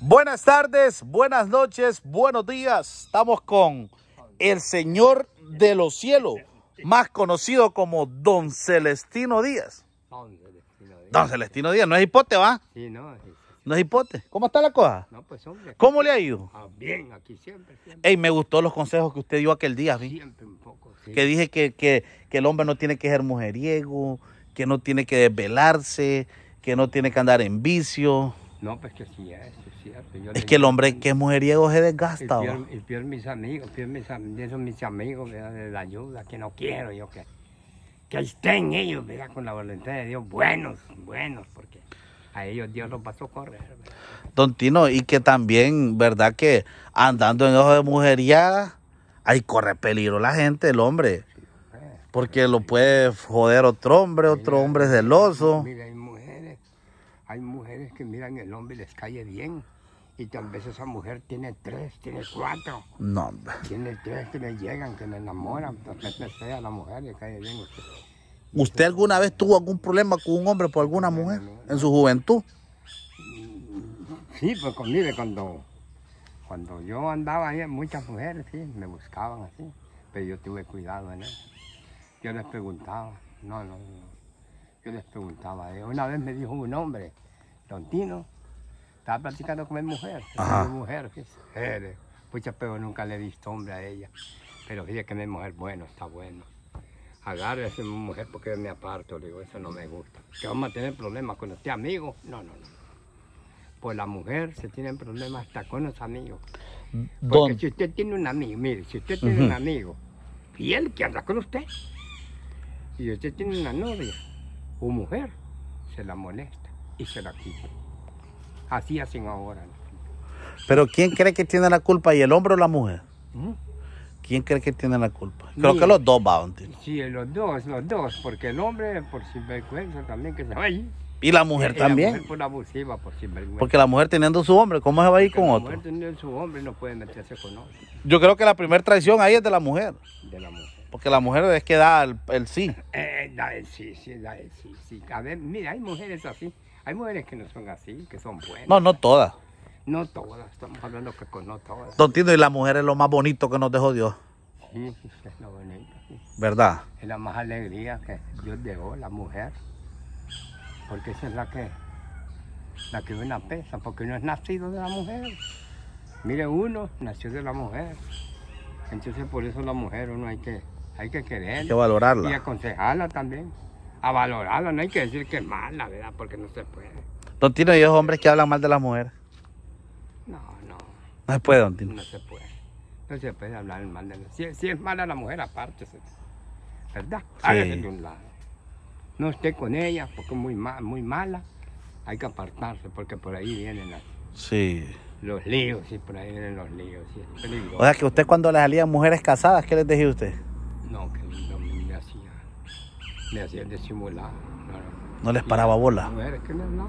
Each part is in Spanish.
Buenas tardes, buenas noches, buenos días. Estamos con el Señor de los cielos, más conocido como Don Celestino Díaz. Don Celestino Díaz, no es hipote, ¿va? Sí, no. es hipote. ¿Cómo está la cosa? No, pues hombre. ¿Cómo le ha ido? Ah, bien, aquí siempre, me gustó los consejos que usted dio aquel día, un poco, Que dije que, que, el hombre no tiene que ser mujeriego, que no tiene que desvelarse, que no tiene que andar en vicio. No, pues que sí es, es cierto. es que el hombre que es mujeriego se desgasta. Y peor, mis amigos, mis, mis amigos de la ayuda, que no quiero yo que, que estén ellos, con la voluntad de Dios, buenos, buenos, porque a ellos Dios los pasó a socorrer. y que también, ¿verdad? Que andando en ojos de mujería, ahí corre peligro la gente, el hombre. Eh, porque lo puede joder otro hombre, otro hombre celoso hay mujeres que miran el hombre y les cae bien. Y tal vez esa mujer tiene tres, tiene cuatro. No. Tiene tres que me llegan, que me enamoran. Tal vez sea la mujer le cae bien. Usted. ¿Usted alguna vez tuvo algún problema con un hombre por alguna mujer en su juventud? Sí, pues conmigo cuando, cuando yo andaba ahí, muchas mujeres, sí, me buscaban así. Pero yo tuve cuidado en él. Yo les preguntaba, no, no, no. Yo les preguntaba, eh, una vez me dijo un hombre, tontino estaba platicando con mi mujer. Mi mujer, pues Pucha, nunca le he visto hombre a ella. Pero fíjate que mi mujer, bueno, está bueno. Agarre a mujer porque me aparto, digo, eso no me gusta. Que vamos a tener problemas con este amigo. No, no, no. pues la mujer se tiene problemas hasta con los amigos. Porque si usted tiene un amigo, mire, si usted tiene un amigo fiel que anda con usted, si usted tiene una novia o mujer, se la molesta y se la quita. Así hacen ahora. Pero ¿quién cree que tiene la culpa? ¿Y el hombre o la mujer? ¿Mm? ¿Quién cree que tiene la culpa? Creo que los dos, van Sí, los dos, los dos, porque el hombre por sinvergüenza también que se va Y la mujer también. por abusiva, por sinvergüenza. Porque la mujer teniendo su hombre, ¿cómo se va a ir con otro? La mujer teniendo su hombre no puede meterse con otro. Yo creo que la primera traición ahí es de la mujer. De la mujer. Porque la mujer es que da el, sí. Eh, da el sí, sí, da el sí, sí. A ver, mira, hay mujeres así hay mujeres que no son así, que son buenas. No, no todas. No todas, estamos hablando que con no todas. Don y la mujer es lo más bonito que nos dejó Dios. Sí, es lo bonito. ¿Verdad? Es la más alegría que Dios dejó, la mujer. Porque esa es la que, la que una pesa, porque uno es nacido de la mujer. Mire, uno nació de la mujer. Entonces por eso la mujer uno hay que, hay que quererla. Hay que valorarla. Y aconsejarla también a valorarla, no hay que decir que es mala, ¿verdad? Porque no se puede. Don Tino, ¿y hombres que hablan mal de las mujeres? No, no. No se puede, Don Tino. No se puede. No se puede hablar mal de la si, si es mala la mujer, apártese. ¿verdad? Hágase de un lado. No esté con ella porque es muy, muy mala. Hay que apartarse porque por ahí vienen las... Sí. Los líos, Sí, por ahí vienen los líos. O sea, que usted cuando le salían mujeres casadas, ¿qué les decía usted? No, que me hacían de No les paraba bola. No, es que no, no.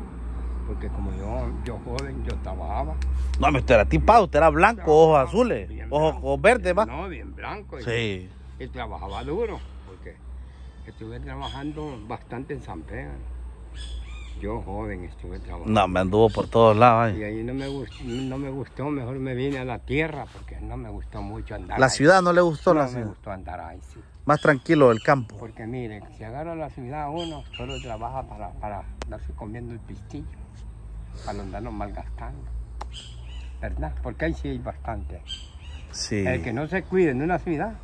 Porque como yo, yo joven, yo trabajaba. No, pero usted era tipado, usted era blanco, ojos azules, ojos, verdes, más. No, bien blanco. sí. Y trabajaba duro, porque estuve trabajando bastante en San Pedro. Yo joven estuve trabajando. No, me anduvo por todos lados. Y ahí no me, gustó, mejor me vine a la tierra porque no me gustó mucho andar. ¿La ciudad no le gustó? No la me gustó andar ahí, sí. Más tranquilo el campo. Porque mire, si agarra la ciudad uno, solo trabaja para, para darse comiendo el pistillo, para andarnos malgastando. ¿Verdad? Porque ahí sí hay bastante. Sí. El que no se cuide en una ciudad,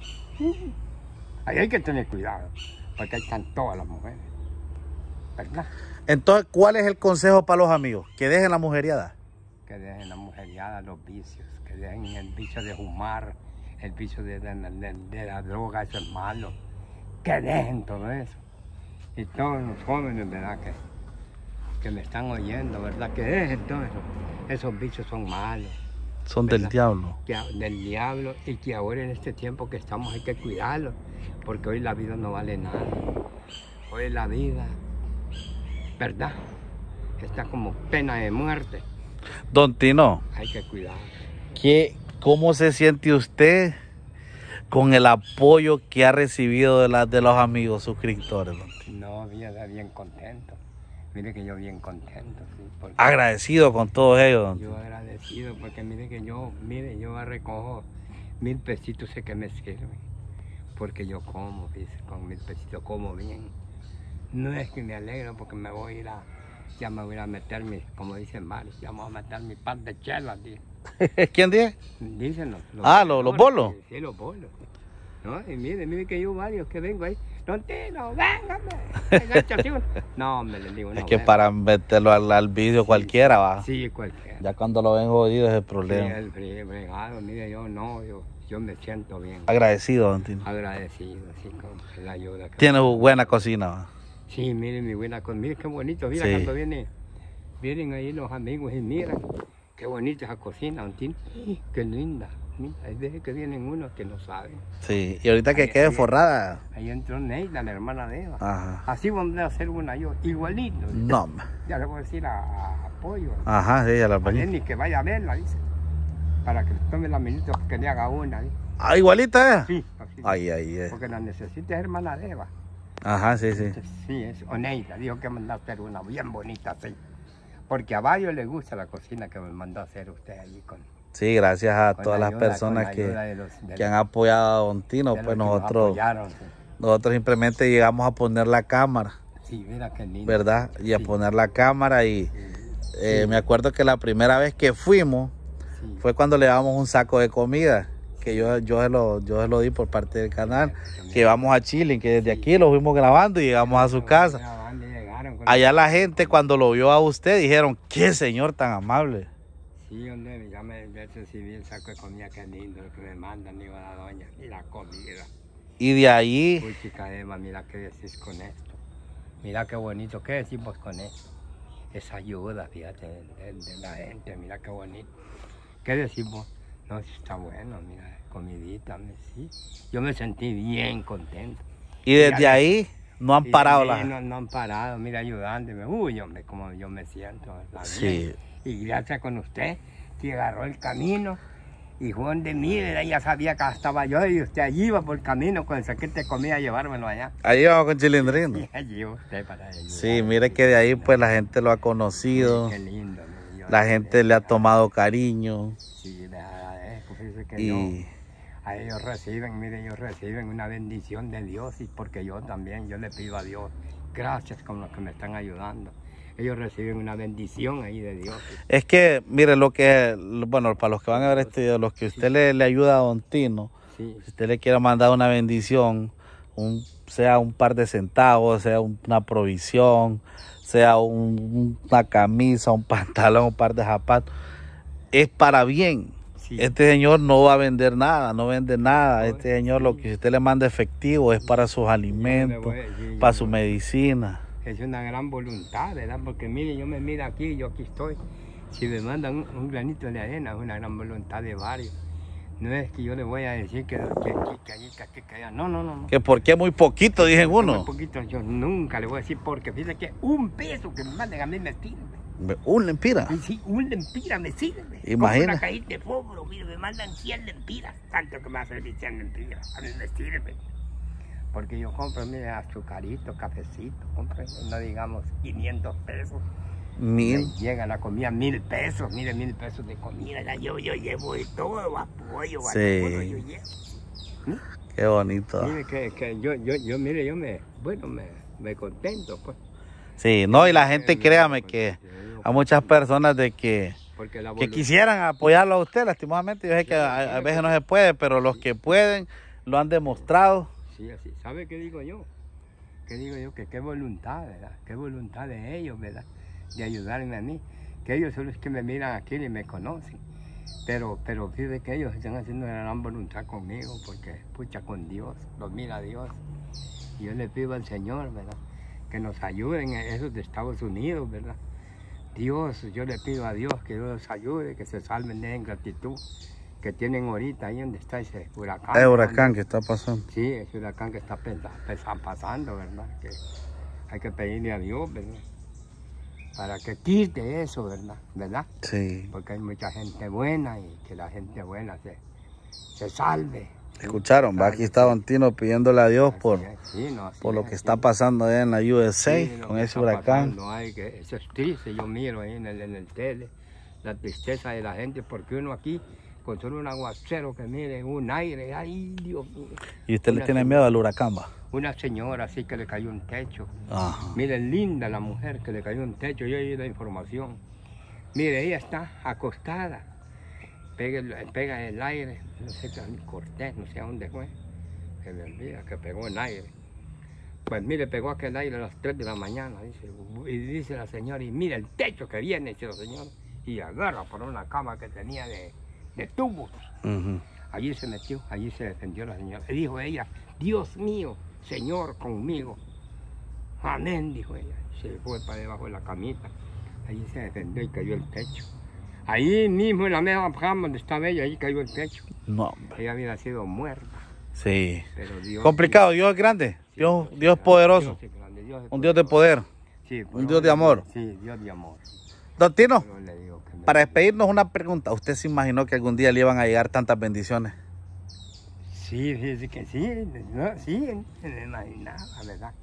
ahí hay que tener cuidado, porque ahí están todas las mujeres. Entonces, ¿cuál es el consejo para los amigos? Que dejen la mujeriada. Que dejen la mujeriada, los vicios, que dejen el vicio de fumar, el vicio de, la droga, eso es malo. Que dejen todo eso. Y todos los jóvenes, ¿verdad? Que, que me están oyendo, ¿verdad? Que dejen todo eso. Esos vicios son malos. Son del diablo. del diablo y que ahora en este tiempo que estamos hay que cuidarlos, porque hoy la vida no vale nada. Hoy la vida ¿verdad? Está como pena de muerte. Don Tino. Hay que cuidar. ¿Qué, ¿Cómo se siente usted con el apoyo que ha recibido de, de los amigos suscriptores? Don Tino? bien contento. Mire que yo bien contento. Agradecido con todos ellos. yo agradecido porque mire que yo, mire, yo recojo mil pesitos sé que me sirve, Porque yo como, dice, con mil pesitos como bien. No es que me alegro porque me voy a ir a, ya me voy a meter mi, como dice Mario, ya me voy a meter mi pan de chelas, ¿Quién dice? Dicen Ah, los, los bolos. Sí, los bolos. ¿No? Y mire, mire que yo varios que vengo ahí. Don Tino, véngame. no, me le digo, no. Es que para meterlo al, al vídeo cualquiera va. Sí, cualquiera. Ya cuando lo ven jodido es el problema. Sí, el, el mire, yo no, yo, yo me siento bien. Agradecido, Don Tino. Agradecido, sí, con la ayuda. Tiene buena cocina, va. Sí, miren mi buena comida, qué bonito, mira cuando vienen, vienen ahí los amigos y mira qué bonita esa cocina, Antín, qué linda. Mira, hay veces que vienen unos que no saben. Sí, y ahorita que quede forrada. Ahí entró Neyla, la hermana de Eva. Ajá. Así vamos a hacer una yo, igualito. No. Ya le voy a decir a, Pollo. Ajá, sí, la voy Ni que vaya a verla, dice. Para que tome la minuto que le haga una. Ah, igualita, ¿eh? Sí, así. Ay, ay, eh. Porque la necesita hermana de Eva. Ajá, sí, sí. Sí, es Oneida, dijo que mandó a hacer una bien bonita, sí. Porque a varios le gusta la cocina que me mandó a hacer usted allí con... Sí, gracias a todas las personas que, han apoyado a Don Tino, pues nosotros, nosotros simplemente llegamos a poner la cámara. Sí, mira qué lindo. ¿Verdad? Y a poner la cámara y eh, me acuerdo que la primera vez que fuimos fue cuando le damos un saco de comida que yo, yo, se lo, yo lo di por parte del canal, que vamos a Chile, que desde aquí lo fuimos grabando y llegamos a su casa. Allá la gente cuando lo vio a usted dijeron, qué señor tan amable. Sí, hombre, ya me recibí el saco de comida que lindo, que me mandan, a la doña, y la comida. Y de ahí... Uy, chica Emma, mira qué decís con esto. Mira qué bonito, ¿qué decimos con esto? Esa ayuda, fíjate, de, de la gente, mira qué bonito. ¿Qué decimos? No, está bueno, mira, comidita, sí. Yo me sentí bien contento. Y desde ahí no han parado la No, no, han parado, mira, ayudándome. Uy, hombre, como yo me siento. sí. Y gracias con usted, que agarró el camino. Y Juan de mí, ya sabía que estaba yo y usted allí iba por el camino con el saquete comida a llevármelo allá. Ahí vamos con Chilindrino. Sí, allí usted para Sí, mire que de ahí pues la gente lo ha conocido. qué lindo. la gente le ha tomado cariño. Sí, que y... a ellos reciben, mire, ellos reciben una bendición de Dios y porque yo también, yo le pido a Dios gracias con los que me están ayudando. Ellos reciben una bendición ahí de Dios. Es que, mire, lo que, bueno, para los que van a ver este video, los que usted le, ayuda a Don Tino, si usted le quiere mandar una bendición, un, sea un par de centavos, sea una provisión, sea una camisa, un pantalón, un par de zapatos, es para bien. Este señor no va a vender nada, no vende nada. Este eh, señor lo que usted le manda efectivo es para sus pues, alimentos, para su medicina. Es una gran voluntad, ¿verdad? Porque mire, yo me miro aquí, yo aquí estoy. Si me mandan un, granito de arena, es una gran voluntad de varios. No es que yo le voy a decir que, que, que, que, No, no, no, Que porque muy poquito, dicen uno. Muy poquito, yo nunca le voy a decir porque fíjese que un peso que me manden a mí me sirve. Un lempira. Sí, un lempira me sirve. Imagina. Una cajita mire, me mandan 100 lempiras. Tanto que me hace 100 lempiras. A mí me sirve. Porque yo compro, mire, azucarito, cafecito. Compro, no digamos, 500 pesos. Mil. llega la comida, mil pesos. Mire, mil pesos de comida. yo, llevo de todo, apoyo, sí. Todo yo llevo. ¿Mm? Qué bonito. Mire, que, que yo, yo, yo, mire, yo me, bueno, me, me contento, pues. Sí, no, y la gente, créame que a muchas personas de que, que quisieran apoyarlo a usted, lastimosamente. Yo sé que a, veces no se puede, pero los que pueden lo han demostrado. Sí, así. ¿Sabe qué digo yo? ¿Qué digo yo? Que qué voluntad, ¿verdad? Qué voluntad de ellos, ¿verdad? De ayudarme a mí. Que ellos son los que me miran aquí y me conocen. Pero, pero que ellos están haciendo una gran voluntad conmigo porque, pucha, con Dios, los mira Dios. Y yo le pido al Señor, ¿verdad? Que nos ayuden esos de Estados Unidos, ¿verdad? Dios, yo le pido a Dios que Dios los ayude, que se salven de la ingratitud que tienen ahorita ahí donde está ese huracán. Es huracán que está pasando. Sí, ese huracán que está pasando, ¿verdad? hay que pedirle a Dios, ¿verdad? Para que quite eso, ¿verdad? ¿Verdad? Sí. Porque hay mucha gente buena y que la gente buena se, se salve. Escucharon, va aquí está Don Tino pidiéndole a Dios por, por lo que está pasando allá en la USA con ese huracán. eso es triste, yo miro ahí en el, en el tele la tristeza de la gente porque uno aquí con solo un aguacero que mire, un aire, ay Dios ¿Y usted le tiene miedo al huracán, va? Una señora así que le cayó un techo. Mire, linda la mujer que le cayó un techo, yo ido la información. Mire, ella está acostada pega, el aire, no sé, Cortés, no sé a dónde fue, que le olvida, que pegó el aire. Pues mire, pegó aquel aire a las 3 de la mañana, dice, y dice la señora, y mira el techo que viene, dice la señora, y agarra por una cama que tenía de, tubos. Allí se metió, allí se defendió la señora. Y dijo ella, Dios mío, Señor conmigo. Amén, dijo ella. Se fue para debajo de la camita. Allí se defendió y cayó el techo. Ahí mismo en la misma rama donde estaba ella, ahí cayó el pecho. No, hombre. Ella había sido muerta. Sí. Pero Dios, Complicado, Dios es grande. Dios, Dios poderoso. es grande, Dios un Dios de poder. Sí, un Dios de amor. Sí, Dios de amor. Don Tino, para despedirnos una pregunta. ¿Usted se imaginó que algún día le iban a llegar tantas bendiciones? Sí, sí, sí que sí. No, sí, me imaginaba, ¿verdad?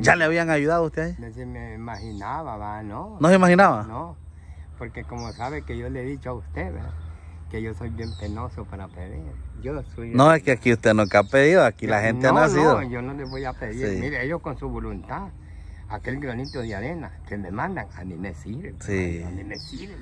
¿Ya le habían ayudado a usted ahí? Me, me imaginaba, va, ¿no? ¿No se imaginaba? No porque como sabe que yo le he dicho a usted, que yo soy bien penoso para pedir. No, es que aquí usted nunca ha pedido, aquí la gente no, ha sido. No, yo no le voy a pedir. Mire, ellos con su voluntad, aquel granito de arena que me mandan, a mí me sirve. Sí. A mí me sirve.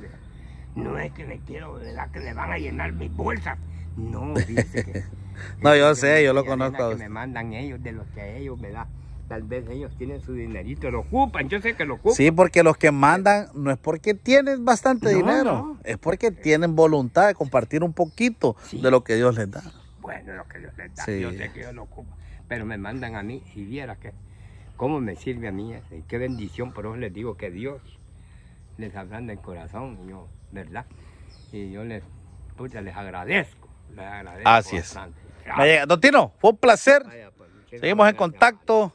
No es que me quiero, ¿verdad? Que le van a llenar mis bolsas. No, dice que... no, yo sé, yo lo conozco. Que me mandan ellos, de los que a ellos, me da. Tal vez ellos tienen su dinerito, lo ocupan, yo sé que lo ocupan. Sí, porque los que mandan no es porque tienen bastante dinero, es porque tienen voluntad de compartir un poquito de lo que Dios les da. Bueno, lo que Dios les da, yo sé que Dios lo ocupa. pero me mandan a mí si viera que cómo me sirve a mí, qué bendición, por eso les digo que Dios les ablanda el corazón, yo, ¿verdad? Y yo les, pucha, les agradezco, les agradezco. Así es. Don fue un placer. Pues. Seguimos en contacto.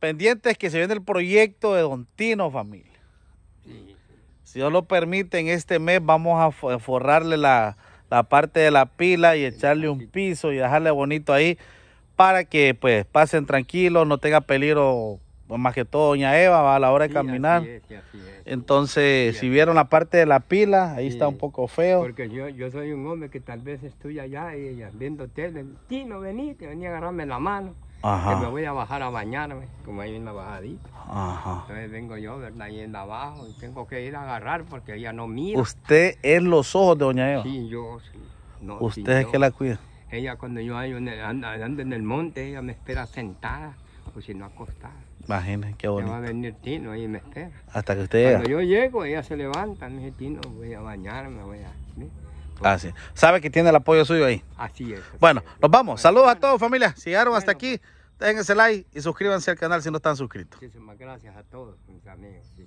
Pendientes que se viene el proyecto de Don Tino, familia. Si Dios lo permite, en este mes vamos a forrarle la, parte de la pila y echarle un piso y dejarle bonito ahí para que pues pasen tranquilos, no tenga peligro pues más que todo doña Eva va a la hora de caminar. Entonces, si vieron la parte de la pila, ahí está un poco feo. Porque yo, yo soy un hombre que tal vez estoy allá y ella viendo tele, Tino, vení, que venía a agarrarme la mano. Que me voy a bajar a bañarme, como hay en la bajadita. Entonces vengo yo, ¿verdad? Ahí en abajo y tengo que ir a agarrar porque ella no mira. ¿Usted es los ojos de doña Eva? Sí, yo sí. ¿Usted es que la cuida? Ella cuando yo ando en el monte, ella me espera sentada o si no acostada. Imagínense, qué bonito. Ya va a venir Tino ahí me espera. Hasta que usted llega. Cuando yo llego, ella se levanta, me dice Tino, voy a bañarme, voy a... ¿sí? Así. Ah, Sabe que tiene el apoyo suyo ahí. Así es. bueno, nos vamos. Saludos a todos, familia. Si llegaron hasta aquí, pues. déjense like y suscríbanse al canal si no están suscritos. Muchísimas gracias a todos mis amigos.